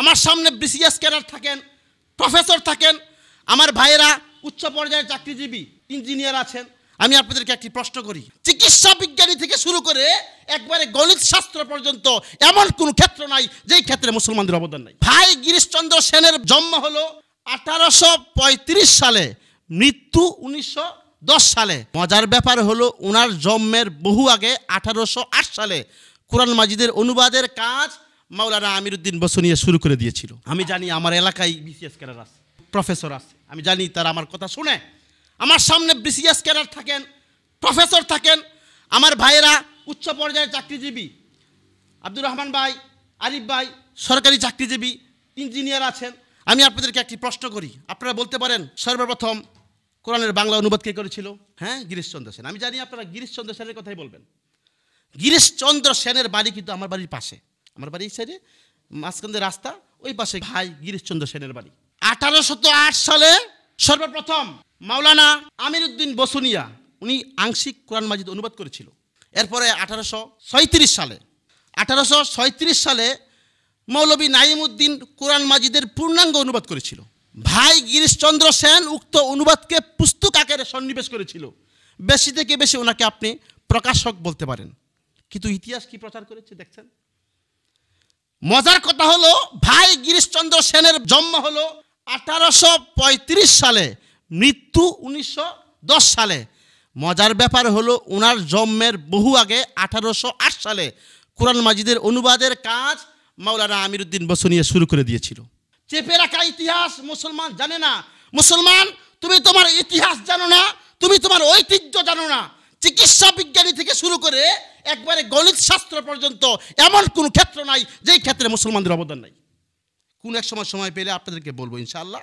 আমার সামনে BCS cadre থাকেন প্রফেসর থাকেন আমার ভাইয়েরা উচ্চ পর্যায়ের চাকরিজীবী ইঞ্জিনিয়ার আছেন আমি আপনাদেরকে একটি প্রশ্ন করি চিকিৎসা বিজ্ঞানী থেকে শুরু করে একবারে গণিত শাস্ত্র পর্যন্ত এমন কোন ক্ষেত্র নাই যেই ক্ষেত্রে মুসলমানদের অবদান নাই ভাই গিরিশচন্দ্র সেনের জন্ম হলো আঠারোশো পঁয়ত্রিশ সালে মৃত্যু উনিশশো দশ সালে মজার ব্যাপার হলো ওনার জন্মের বহু আগে আঠারোশো সালে কোরআন মাজিদের অনুবাদের কাজ মাওলানা আমিরুদ্দিন নিয়ে শুরু করে দিয়েছিল আমি জানি আমার এলাকায় বিসিএস ক্যাডার আছে প্রফেসর আছে আমি জানি তারা আমার কথা শুনে আমার সামনে বিসিএস ক্যাডার থাকেন প্রফেসর থাকেন আমার ভাইয়েরা উচ্চ পর্যায়ের চাকরিজীবী আব্দুর রহমান ভাই আরিফ ভাই সরকারি চাকরিজীবী ইঞ্জিনিয়ার আছেন আমি আপনাদেরকে একটি প্রশ্ন করি আপনারা বলতে পারেন সর্বপ্রথম কোরআনের বাংলা অনুবাদ কে করেছিল হ্যাঁ গিরিশচন্দ্র সেন আমি জানি আপনারা গিরিশচন্দ্র সেনের কথাই বলবেন গিরিশচন্দ্র সেনের বাড়ি কিন্তু আমার বাড়ির পাশে আমার বাড়ি এই সাইডে মাঝখানদের রাস্তা ওই পাশে ভাই গিরিশচন্দ্র সেনের বাড়ি আঠারোশো আট সালে সর্বপ্রথম মাওলানা আমির উদ্দিন বসুনিয়া উনি আংশিক কোরআন মাজিদ অনুবাদ করেছিল এরপরে আঠারোশো ছয়ত্রিশ সালে আঠারোশো ছয়ত্রিশ সালে মৌলবী উদ্দিন কোরআন মাজিদের পূর্ণাঙ্গ অনুবাদ করেছিল ভাই গিরিশচন্দ্র সেন উক্ত অনুবাদকে পুস্তক আকারে সন্নিবেশ করেছিল বেশি থেকে বেশি ওনাকে আপনি প্রকাশক বলতে পারেন কিন্তু ইতিহাস কি প্রচার করেছে দেখছেন মজার কথা হলো ভাই গিরিশচন্দ্র সেনের জন্ম হলো আঠারোশো সালে মৃত্যু উনিশশো সালে মজার ব্যাপার হলো ওনার জন্মের বহু আগে আঠারোশো সালে কোরআন মাজিদের অনুবাদের কাজ মাওলানা আমিরুদ্দিন নিয়ে শুরু করে দিয়েছিল চেপে রাখা ইতিহাস মুসলমান জানে না মুসলমান তুমি তোমার ইতিহাস জানো না তুমি তোমার ঐতিহ্য জানো না চিকিৎসা বিজ্ঞানী থেকে শুরু করে একবারে গণিত শাস্ত্র পর্যন্ত এমন কোনো ক্ষেত্র নাই যেই ক্ষেত্রে মুসলমানদের অবদান নাই কোন এক সময় সময় পেলে আপনাদেরকে বলবো ইনশাআল্লাহ